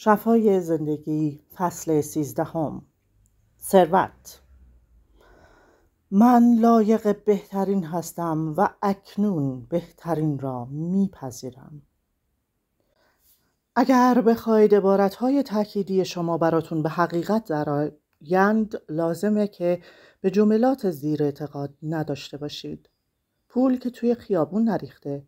شفای زندگی فصل سیزدهم ثروت من لایق بهترین هستم و اکنون بهترین را میپذیرم اگر بخواید های تأکیدی شما براتون به حقیقت درآیند لازمه که به جملات زیر اعتقاد نداشته باشید پول که توی خیابون نریخته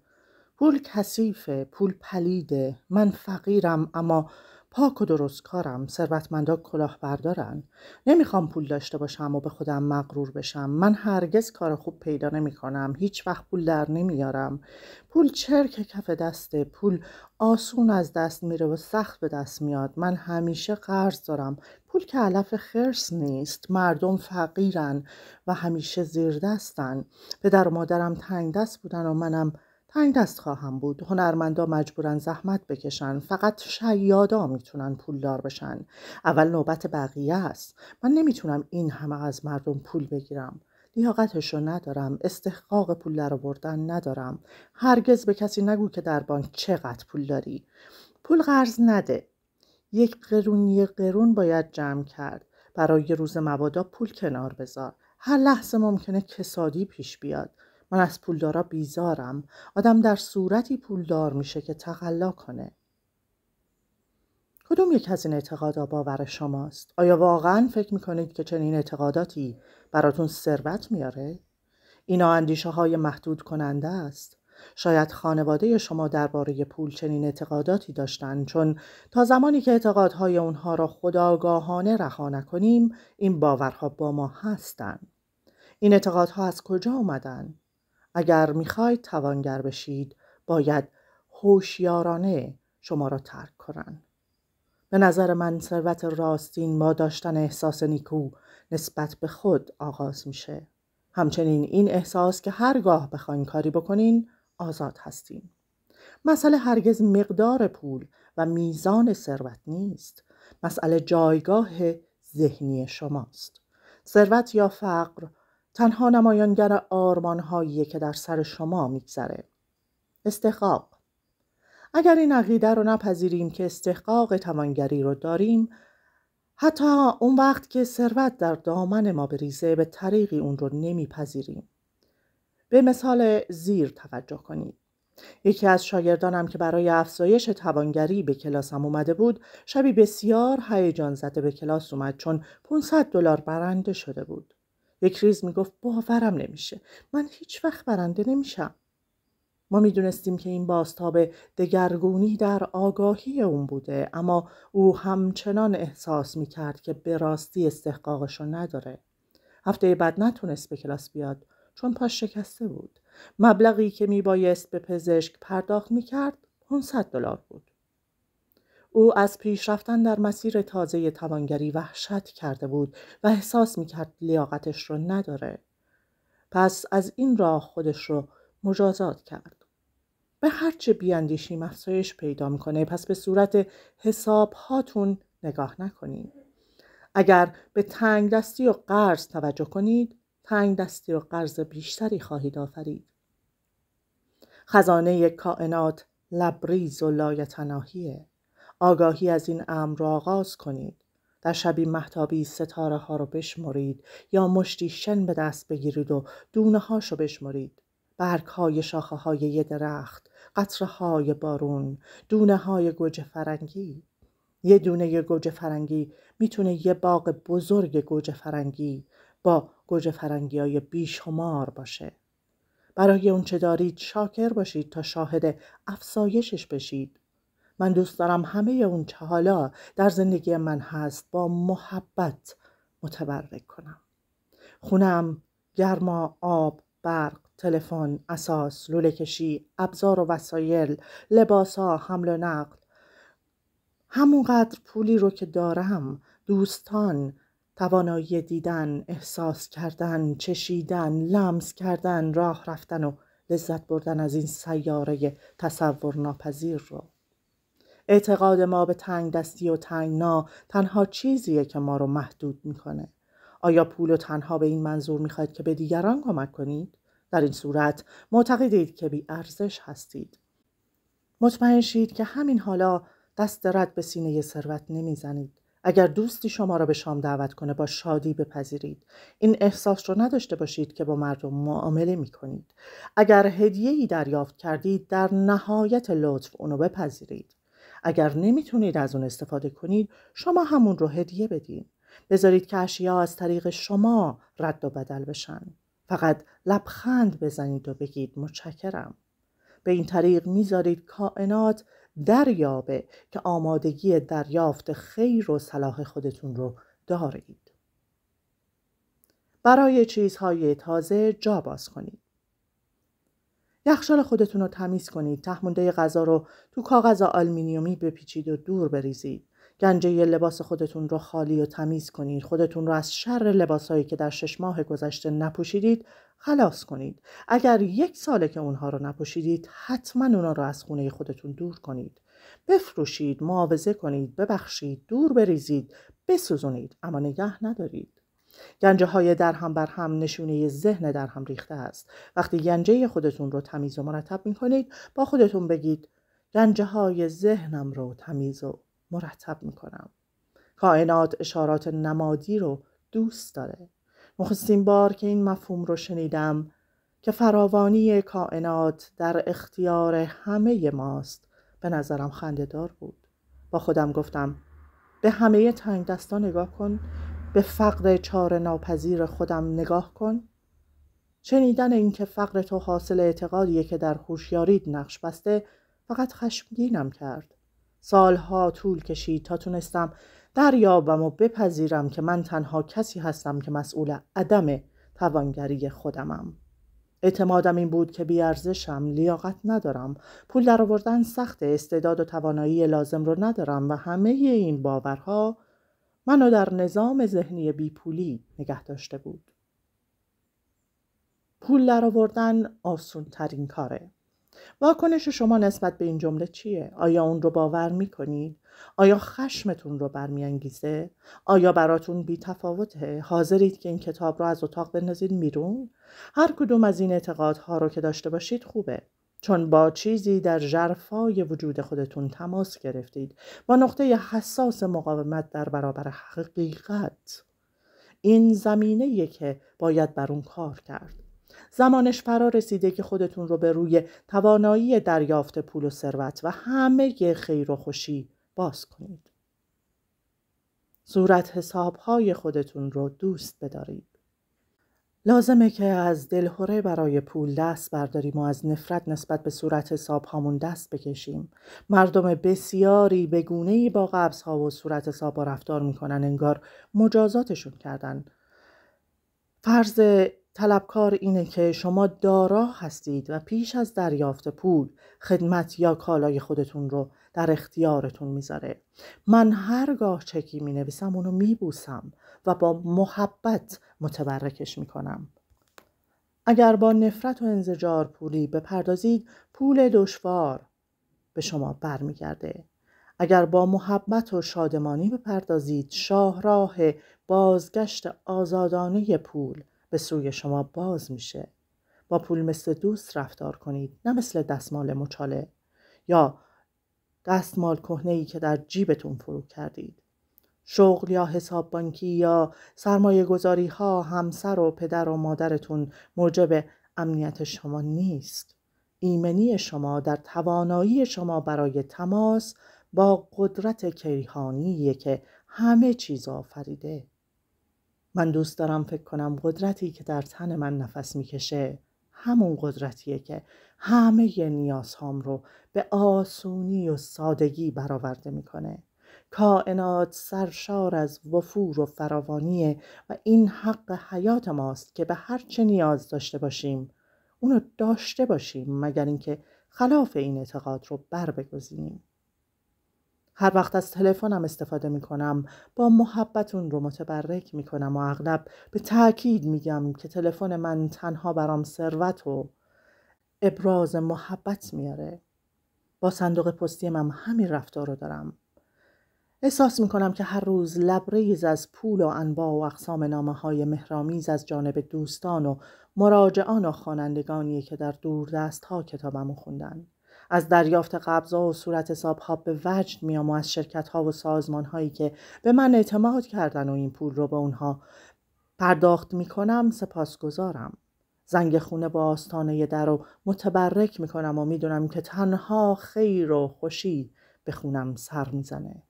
پول کثیفه پول پلیده من فقیرم اما پاک و کارم ثروتمندا بردارن، نمیخوام پول داشته باشم و به خودم مغرور بشم من هرگز کار خوب پیدا نمیکنم هیچ وقت پول در نمیارم پول چرک کف دسته پول آسون از دست میره و سخت به دست میاد من همیشه قرض دارم پول که علف خرس نیست مردم فقیرن و همیشه زیر دستن پدر و مادرم تنگ دست بودن و منم تنگ دست خواهم بود هنرمندا مجبورن زحمت بکشن فقط شیادا میتونن پولدار بشن اول نوبت بقیه است من نمیتونم این همه از مردم پول بگیرم لیاقتش رو ندارم استحقاق پول درآوردن ندارم هرگز به کسی نگو که در بانک چقدر پول داری پول قرض نده یک قرون یک قرون باید جمع کرد برای روز مبادا پول کنار بذار هر لحظه ممکنه کسادی پیش بیاد من از پولدارا بیزارم آدم در صورتی پولدار میشه که تقلا کنه کدوم یک از این اعتقادا باور شماست آیا واقعا فکر میکنید که چنین اعتقاداتی براتون ثروت میاره اینا اندیشه های محدود کننده است شاید خانواده شما درباره پول چنین اعتقاداتی داشتن چون تا زمانی که اعتقادهای اونها را خداگاهانه رها نکنیم این باورها با ما هستند این اعتقادها از کجا اومدن اگر میخواید توانگر بشید باید هوشیارانه شما را ترک کنند به نظر من ثروت راستین با داشتن احساس نیکو نسبت به خود آغاز میشه همچنین این احساس که هرگاه بخواین کاری بکنین آزاد هستین مسئله هرگز مقدار پول و میزان ثروت نیست مسئله جایگاه ذهنی شماست ثروت یا فقر تنها نمایانگر آرمانهایی که در سر شما میگذره استحقاق اگر این عقیده رو نپذیریم که استحقاق توانگری رو داریم حتی اون وقت که ثروت در دامن ما بریزه به طریقی اون رو نمیپذیریم به مثال زیر توجه کنید یکی از شاگردانم که برای افزایش توانگری به کلاسم اومده بود شبی بسیار هیجان زده به کلاس اومد چون 500 دلار برنده شده بود یک ریز میگفت باورم نمیشه من هیچ وقت برنده نمیشم ما میدونستیم که این باستاب دگرگونی در آگاهی اون بوده اما او همچنان احساس میکرد که به راستی استحقاقشو نداره هفته بعد نتونست به کلاس بیاد چون پاش شکسته بود مبلغی که میبایست به پزشک پرداخت میکرد 500 دلار بود او از پیش رفتن در مسیر تازه توانگری وحشت کرده بود و احساس میکرد لیاقتش رو نداره. پس از این راه خودش رو مجازات کرد. به هرچه بیاندیشی افزایش پیدا میکنه پس به صورت حساب هاتون نگاه نکنید. اگر به تنگ دستی و قرض توجه کنید تنگ دستی و قرض بیشتری خواهید آفرید. خزانه کائنات لبریز و لایتناهیه. آگاهی از این امر را آغاز کنید در شبی محتابی ستاره ها رو بشمرید یا مشتی شن به دست بگیرید و دونه هاشو بشمرید برگ های شاخه های یه درخت قطره های بارون دونه های گوجه فرنگی یه دونه گوجه فرنگی میتونه یه باغ بزرگ گوجه فرنگی با گوجه فرنگی های بیشمار باشه برای اون چه دارید شاکر باشید تا شاهد افسایشش بشید من دوست دارم همه اون چه حالا در زندگی من هست با محبت متبرک کنم خونم گرما آب برق تلفن اساس لوله کشی ابزار و وسایل لباسا حمل و نقل همونقدر پولی رو که دارم دوستان توانایی دیدن احساس کردن چشیدن لمس کردن راه رفتن و لذت بردن از این سیاره تصور ناپذیر رو اعتقاد ما به تنگ دستی و تنگنا تنها چیزیه که ما رو محدود میکنه. آیا پول و تنها به این منظور میخواید که به دیگران کمک کنید؟ در این صورت معتقدید که بی ارزش هستید. مطمئن شید که همین حالا دست رد به سینه ثروت نمیزنید. اگر دوستی شما را به شام دعوت کنه با شادی بپذیرید این احساس رو نداشته باشید که با مردم معامله می کنید اگر هدیه ای دریافت کردید در نهایت لطف اونو بپذیرید اگر نمیتونید از اون استفاده کنید شما همون رو هدیه بدین بذارید که اشیا از طریق شما رد و بدل بشن فقط لبخند بزنید و بگید متشکرم به این طریق میذارید کائنات دریابه که آمادگی دریافت خیر و صلاح خودتون رو دارید برای چیزهای تازه جا باز کنید یخچال خودتون رو تمیز کنید تهمونده غذا رو تو کاغذ آلمینیومی بپیچید و دور بریزید گنجه لباس خودتون رو خالی و تمیز کنید خودتون رو از شر لباسهایی که در شش ماه گذشته نپوشیدید خلاص کنید اگر یک ساله که اونها رو نپوشیدید حتما اونها رو از خونه خودتون دور کنید بفروشید معاوضه کنید ببخشید دور بریزید بسوزونید اما نگه ندارید گنجه های در هم بر هم نشونه ذهن در هم ریخته است وقتی گنجه خودتون رو تمیز و مرتب می کنید با خودتون بگید گنجه های ذهنم رو تمیز و مرتب می کنم کائنات اشارات نمادی رو دوست داره نخستین بار که این مفهوم رو شنیدم که فراوانی کائنات در اختیار همه ماست به نظرم خنددار بود با خودم گفتم به همه تنگ دستا نگاه کن به فقر چاره ناپذیر خودم نگاه کن شنیدن اینکه فقر تو حاصل اعتقادیه که در هوشیارید نقش بسته فقط خشمگینم کرد سالها طول کشید تا تونستم دریابم و بپذیرم که من تنها کسی هستم که مسئول عدم توانگری خودمم اعتمادم این بود که بیارزشم لیاقت ندارم پول درآوردن سخت استعداد و توانایی لازم رو ندارم و همه این باورها منو در نظام ذهنی بیپولی نگه داشته بود. پول درآوردن آسون ترین کاره. واکنش شما نسبت به این جمله چیه؟ آیا اون رو باور می کنید؟ آیا خشمتون رو برمیانگیزه؟ آیا براتون بی تفاوته؟ حاضرید که این کتاب رو از اتاق بندازید میرون؟ هر کدوم از این اعتقادها رو که داشته باشید خوبه. چون با چیزی در جرفای وجود خودتون تماس گرفتید با نقطه حساس مقاومت در برابر حقیقت این زمینه که باید بر اون کار کرد زمانش فرا رسیده که خودتون رو به روی توانایی دریافت پول و ثروت و همه خیر و خوشی باز کنید صورت حساب خودتون رو دوست بدارید لازمه که از دلهوره برای پول دست برداریم و از نفرت نسبت به صورت حساب هامون دست بکشیم. مردم بسیاری به گونه با قبض ها و صورت حساب رفتار میکنن انگار مجازاتشون کردن. فرض طلبکار اینه که شما دارا هستید و پیش از دریافت پول خدمت یا کالای خودتون رو در اختیارتون میذاره من هرگاه چکی می نویسم اونو می بوسم و با محبت متبرکش می کنم اگر با نفرت و انزجار پولی بپردازید پول دشوار به شما برمیگرده اگر با محبت و شادمانی بپردازید شاهراه بازگشت آزادانه پول به سوی شما باز میشه با پول مثل دوست رفتار کنید نه مثل دستمال مچاله یا دستمال کهنه ای که در جیبتون فرو کردید شغل یا حساب بانکی یا سرمایه گذاری ها همسر و پدر و مادرتون موجب امنیت شما نیست ایمنی شما در توانایی شما برای تماس با قدرت کیهانیه که همه چیز آفریده من دوست دارم فکر کنم قدرتی که در تن من نفس میکشه همون قدرتیه که همه نیازهام رو به آسونی و سادگی برآورده میکنه کائنات سرشار از وفور و فراوانیه و این حق حیات ماست که به هر چه نیاز داشته باشیم اونو داشته باشیم مگر اینکه خلاف این اعتقاد رو بر هر وقت از تلفنم استفاده می کنم با محبتون رو متبرک می کنم و اغلب به تاکید میگم که تلفن من تنها برام ثروت و ابراز محبت میاره با صندوق پستی من همین رفتار رو دارم احساس می کنم که هر روز لبریز از پول و انواع و اقسام نامه های مهرامیز از جانب دوستان و مراجعان و خوانندگانی که در دور دست ها کتابمو خوندن. از دریافت قبضا و صورت ها به وجد میام و از شرکت ها و سازمان هایی که به من اعتماد کردن و این پول رو به اونها پرداخت میکنم سپاسگزارم زنگ خونه با آستانه در رو متبرک میکنم و میدونم که تنها خیر و خوشی به خونم سر میزنه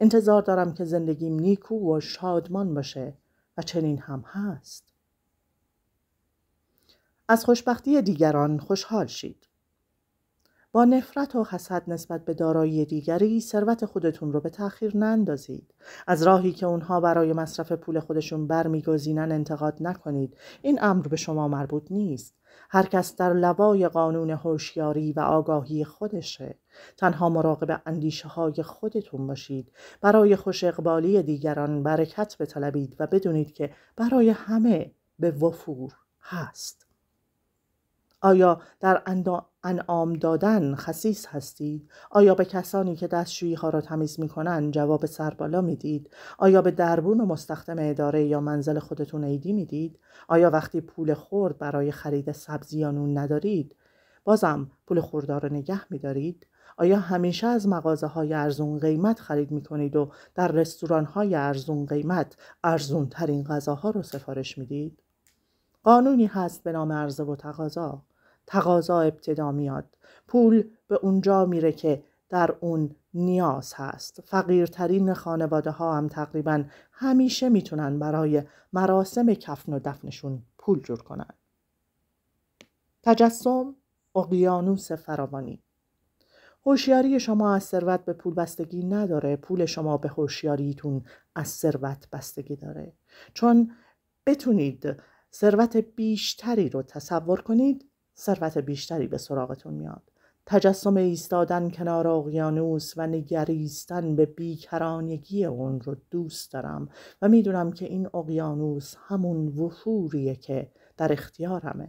انتظار دارم که زندگیم نیکو و شادمان باشه و چنین هم هست از خوشبختی دیگران خوشحال شید با نفرت و حسد نسبت به دارایی دیگری ثروت خودتون رو به تأخیر نندازید از راهی که اونها برای مصرف پول خودشون برمیگزینن انتقاد نکنید این امر به شما مربوط نیست هر کس در لوای قانون هوشیاری و آگاهی خودشه تنها مراقب اندیشه های خودتون باشید برای خوش اقبالی دیگران برکت بطلبید و بدونید که برای همه به وفور هست آیا در انعام دادن خصیص هستید آیا به کسانی که دستشویی ها را تمیز می کنند جواب سربالا میدید آیا به دربون و مستخدم اداره یا منزل خودتون عیدی میدید آیا وقتی پول خورد برای خرید سبزی یا نون ندارید بازم پول خوردار را نگه میدارید آیا همیشه از مغازه های ارزون قیمت خرید می کنید و در رستوران های ارزون قیمت ارزون ترین غذاها رو سفارش میدید؟ قانونی هست به نام عرضه و تقاضا تقاضا ابتدا میاد پول به اونجا میره که در اون نیاز هست فقیرترین خانواده ها هم تقریبا همیشه میتونن برای مراسم کفن و دفنشون پول جور کنن تجسم اقیانوس فراوانی هوشیاری شما از ثروت به پول بستگی نداره پول شما به هوشیاریتون از ثروت بستگی داره چون بتونید ثروت بیشتری رو تصور کنید ثروت بیشتری به سراغتون میاد تجسم ایستادن کنار اقیانوس و نگریستن به بیکرانگی اون رو دوست دارم و میدونم که این اقیانوس همون وفوریه که در اختیارمه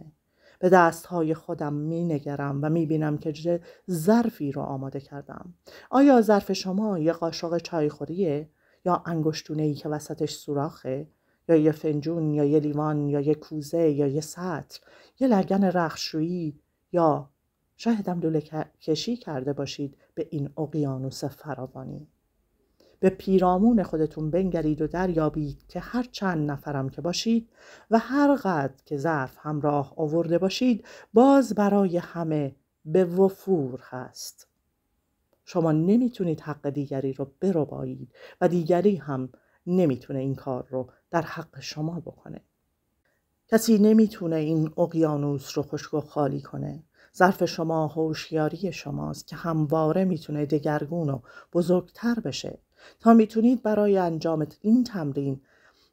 به دستهای خودم می نگرم و می بینم که چه ظرفی رو آماده کردم آیا ظرف شما یه قاشق چایخوریه یا انگشتونه ای که وسطش سوراخه یا یه فنجون یا یه لیوان یا یه کوزه یا یه سطل یه لگن رخشویی یا شایدم لوله کشی کرده باشید به این اقیانوس فراوانی به پیرامون خودتون بنگرید و دریابید که هر چند نفرم که باشید و هر قد که ظرف همراه آورده باشید باز برای همه به وفور هست شما نمیتونید حق دیگری رو بربایید و دیگری هم نمیتونه این کار رو در حق شما بکنه کسی نمیتونه این اقیانوس رو خشک و خالی کنه ظرف شما هوشیاری شماست که همواره میتونه دگرگون و بزرگتر بشه تا میتونید برای انجام این تمرین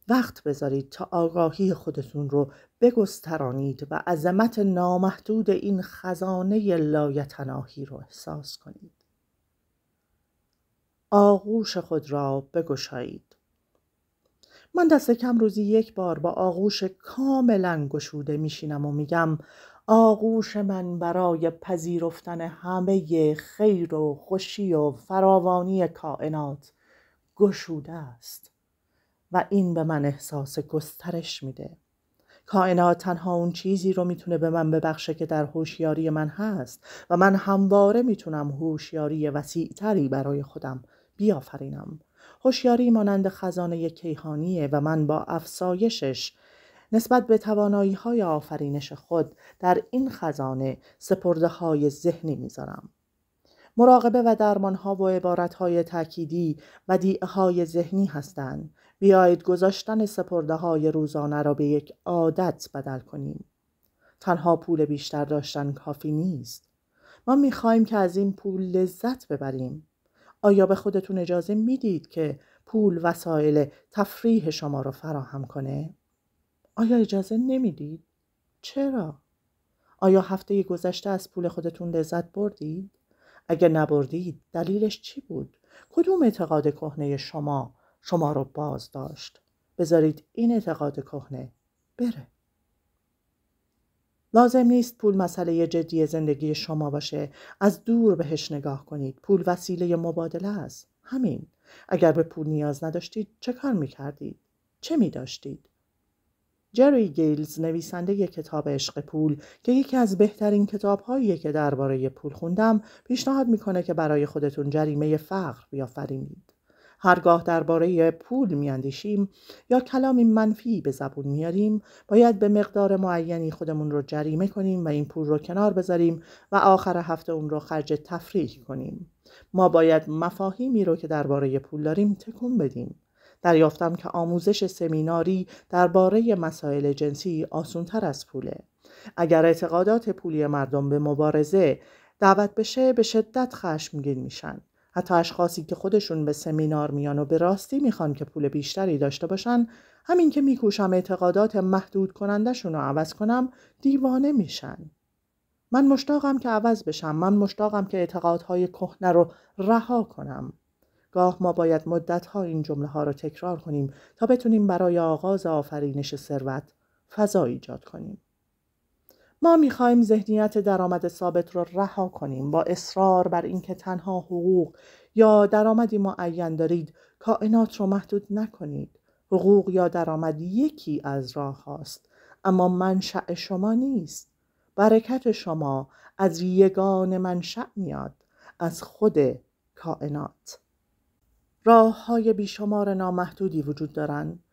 وقت بذارید تا آگاهی خودتون رو بگسترانید و عظمت نامحدود این خزانه لایتناهی رو احساس کنید. آغوش خود را بگشایید. من دست کم روزی یک بار با آغوش کاملا گشوده میشینم و میگم آغوش من برای پذیرفتن همه خیر و خوشی و فراوانی کائنات گشوده است و این به من احساس گسترش میده کائنات تنها اون چیزی رو میتونه به من ببخشه که در هوشیاری من هست و من همواره میتونم هوشیاری وسیعتری برای خودم بیافرینم هوشیاری مانند خزانه کیهانیه و من با افسایشش نسبت به توانایی های آفرینش خود در این خزانه سپرده های ذهنی میذارم. مراقبه و درمان ها و عبارت های تأکیدی و دیعه های ذهنی هستند. بیایید گذاشتن سپرده های روزانه را به یک عادت بدل کنیم. تنها پول بیشتر داشتن کافی نیست. ما میخواهیم که از این پول لذت ببریم. آیا به خودتون اجازه میدید که پول وسایل تفریح شما رو فراهم کنه؟ آیا اجازه نمیدید؟ چرا؟ آیا هفته گذشته از پول خودتون لذت بردید؟ اگر نبردید دلیلش چی بود؟ کدوم اعتقاد کهنه شما شما رو باز داشت؟ بذارید این اعتقاد کهنه بره. لازم نیست پول مسئله جدی زندگی شما باشه از دور بهش نگاه کنید پول وسیله مبادله است همین اگر به پول نیاز نداشتید چه کار میکردید چه میداشتید جری گیلز نویسنده ی کتاب عشق پول که یکی از بهترین کتاب که درباره پول خوندم پیشنهاد میکنه که برای خودتون جریمه فقر بیافرینید هرگاه درباره پول میاندیشیم یا کلامی منفی به زبون میاریم باید به مقدار معینی خودمون رو جریمه کنیم و این پول رو کنار بذاریم و آخر هفته اون رو خرج تفریح کنیم ما باید مفاهیمی رو که درباره پول داریم تکون بدیم دریافتم که آموزش سمیناری درباره مسائل جنسی آسونتر از پوله اگر اعتقادات پولی مردم به مبارزه دعوت بشه به شدت خشمگین میشن حتی اشخاصی که خودشون به سمینار میان و به راستی میخوان که پول بیشتری داشته باشن همین که میکوشم اعتقادات محدود کنندشون رو عوض کنم دیوانه میشن. من مشتاقم که عوض بشم. من مشتاقم که اعتقادهای کهنه رو رها کنم. گاه ما باید مدتها این جمله ها رو تکرار کنیم تا بتونیم برای آغاز آفرینش ثروت فضا ایجاد کنیم. ما میخواهیم ذهنیت درآمد ثابت رو رها کنیم با اصرار بر اینکه تنها حقوق یا درآمدی معین دارید کائنات رو محدود نکنید حقوق یا درآمد یکی از راه هاست اما منشأ شما نیست برکت شما از یگان منشأ میاد از خود کائنات راه های بیشمار نامحدودی وجود دارند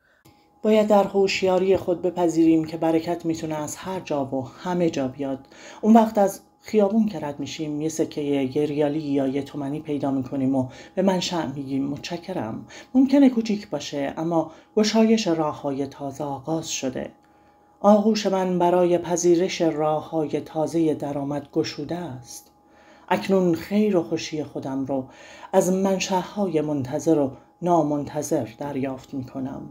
باید در هوشیاری خود بپذیریم که برکت میتونه از هر جا و همه جا بیاد اون وقت از خیابون که رد میشیم یه سکه ریالی یا یه تومنی پیدا میکنیم و به من شعر میگیم متشکرم ممکنه کوچیک باشه اما گشایش راه های تازه آغاز شده آغوش من برای پذیرش راه های تازه درآمد گشوده است اکنون خیر و خوشی خودم رو از منشه های منتظر و نامنتظر دریافت میکنم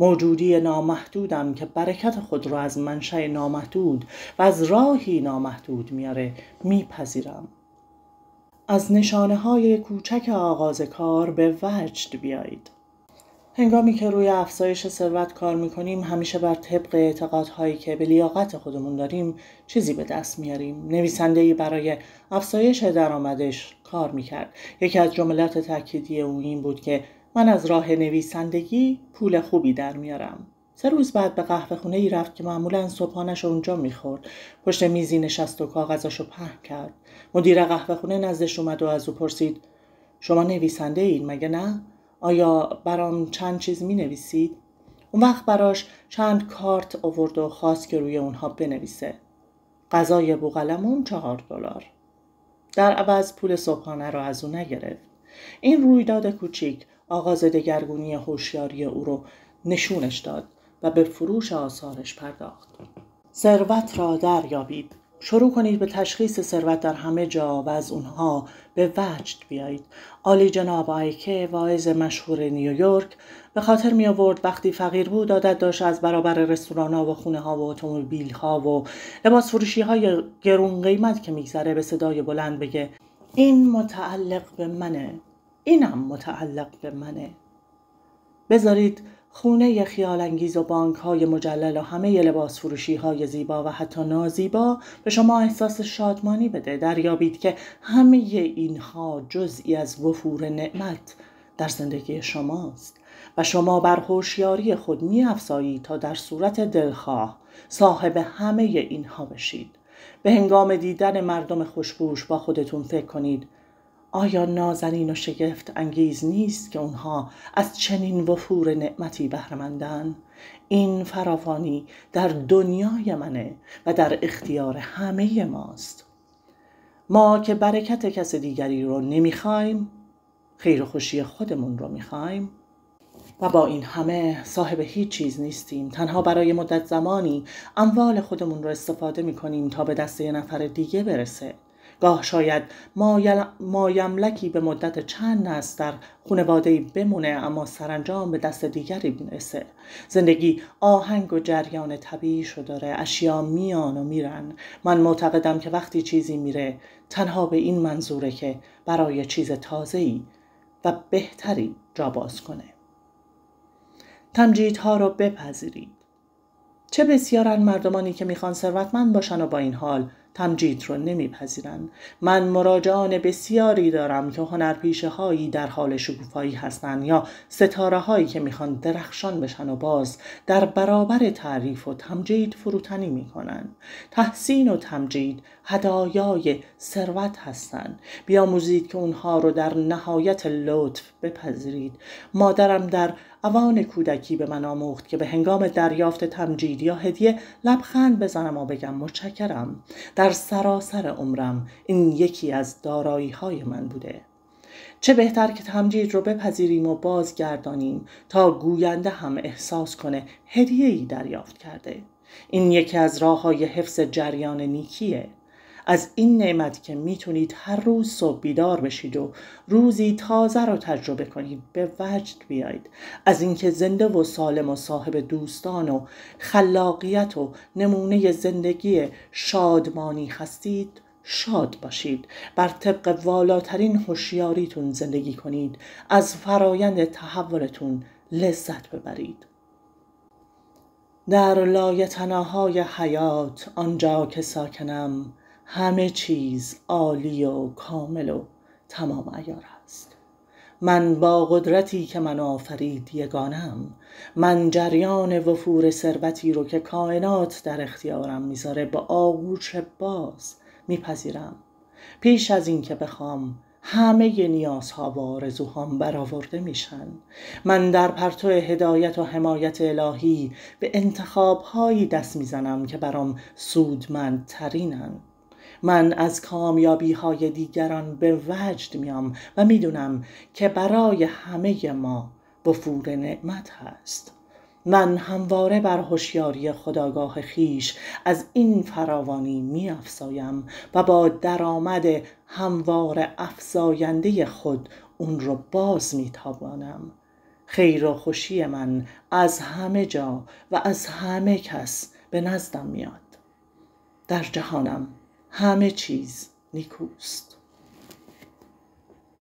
موجودی نامحدودم که برکت خود را از منشأ نامحدود و از راهی نامحدود میاره میپذیرم از نشانه های کوچک آغاز کار به وجد بیایید هنگامی که روی افزایش ثروت کار میکنیم همیشه بر طبق اعتقادهایی که به لیاقت خودمون داریم چیزی به دست میاریم نویسنده برای افزایش درآمدش کار میکرد یکی از جملات تأکیدی او این بود که من از راه نویسندگی پول خوبی در میارم سه روز بعد به قهوه خونه ای رفت که معمولا صبحانش اونجا میخورد پشت میزی نشست و کاغذش رو پهن کرد مدیر قهوه خونه نزدش اومد و از او پرسید شما نویسنده این مگه نه آیا برام چند چیز می نویسید؟ اون وقت براش چند کارت آورد و خواست که روی اونها بنویسه غذای بوغلمون چهار دلار در عوض پول صبحانه را از او نگرفت این رویداد کوچیک آغاز دگرگونی هوشیاری او رو نشونش داد و به فروش آثارش پرداخت ثروت را دریابید شروع کنید به تشخیص ثروت در همه جا و از اونها به وجد بیایید آلی جناب آیکه واعظ مشهور نیویورک به خاطر می آورد وقتی فقیر بود عادت داشت از برابر رستوران ها و خونه ها و اتومبیل ها و لباس فروشی های گرون قیمت که میگذره به صدای بلند بگه این متعلق به منه اینم متعلق به منه بذارید خونه خیال انگیز و بانک های مجلل و همه لباس فروشی های زیبا و حتی نازیبا به شما احساس شادمانی بده دریابید که همه اینها جزئی از وفور نعمت در زندگی شماست و شما بر هوشیاری خود میافزایید تا در صورت دلخواه صاحب همه اینها بشید به هنگام دیدن مردم خوشبوش با خودتون فکر کنید آیا نازنین و شگفت انگیز نیست که اونها از چنین وفور نعمتی بهرمندن؟ این فراوانی در دنیای منه و در اختیار همه ماست ما که برکت کس دیگری رو نمیخوایم خیر و خوشی خودمون رو میخوایم و با این همه صاحب هیچ چیز نیستیم تنها برای مدت زمانی اموال خودمون رو استفاده میکنیم تا به دست یه نفر دیگه برسه گاه شاید مایملکی به مدت چند نست در خانواده بمونه اما سرانجام به دست دیگری میرسه زندگی آهنگ و جریان طبیعی شو داره اشیا میان و میرن من معتقدم که وقتی چیزی میره تنها به این منظوره که برای چیز تازه‌ای و بهتری جا باز کنه تمجیدها رو بپذیرید چه بسیارن مردمانی که میخوان ثروتمند باشن و با این حال تمجید رو نمیپذیرند من مراجعان بسیاری دارم که هنرپیشه هایی در حال شکوفایی هستند یا ستاره هایی که میخوان درخشان بشن و باز در برابر تعریف و تمجید فروتنی میکنند تحسین و تمجید هدایای ثروت هستند بیاموزید که اونها رو در نهایت لطف بپذیرید مادرم در اوان کودکی به من آموخت که به هنگام دریافت تمجید یا هدیه لبخند بزنم و بگم متشکرم در سراسر عمرم این یکی از دارایی های من بوده چه بهتر که تمجید رو بپذیریم و بازگردانیم تا گوینده هم احساس کنه هدیه ای دریافت کرده این یکی از راه های حفظ جریان نیکیه از این نعمت که میتونید هر روز صبح بیدار بشید و روزی تازه رو تجربه کنید به وجد بیایید از اینکه زنده و سالم و صاحب دوستان و خلاقیت و نمونه زندگی شادمانی هستید شاد باشید بر طبق والاترین هوشیاریتون زندگی کنید از فرایند تحولتون لذت ببرید در لایتناهای حیات آنجا که ساکنم همه چیز عالی و کامل و تمام ایار است من با قدرتی که من آفرید یگانم من جریان وفور ثروتی رو که کائنات در اختیارم میذاره با آغوش باز میپذیرم پیش از اینکه بخوام همه نیازها و آرزوهام برآورده میشن من در پرتو هدایت و حمایت الهی به انتخابهایی دست میزنم که برام سودمندترینند من از کامیابی های دیگران به وجد میام و میدونم که برای همه ما بفور نعمت هست من همواره بر هوشیاری خداگاه خیش از این فراوانی میافزایم و با درآمد هموار افزاینده خود اون رو باز میتابانم خیر و خوشی من از همه جا و از همه کس به نزدم میاد در جهانم همه چیز نیکوست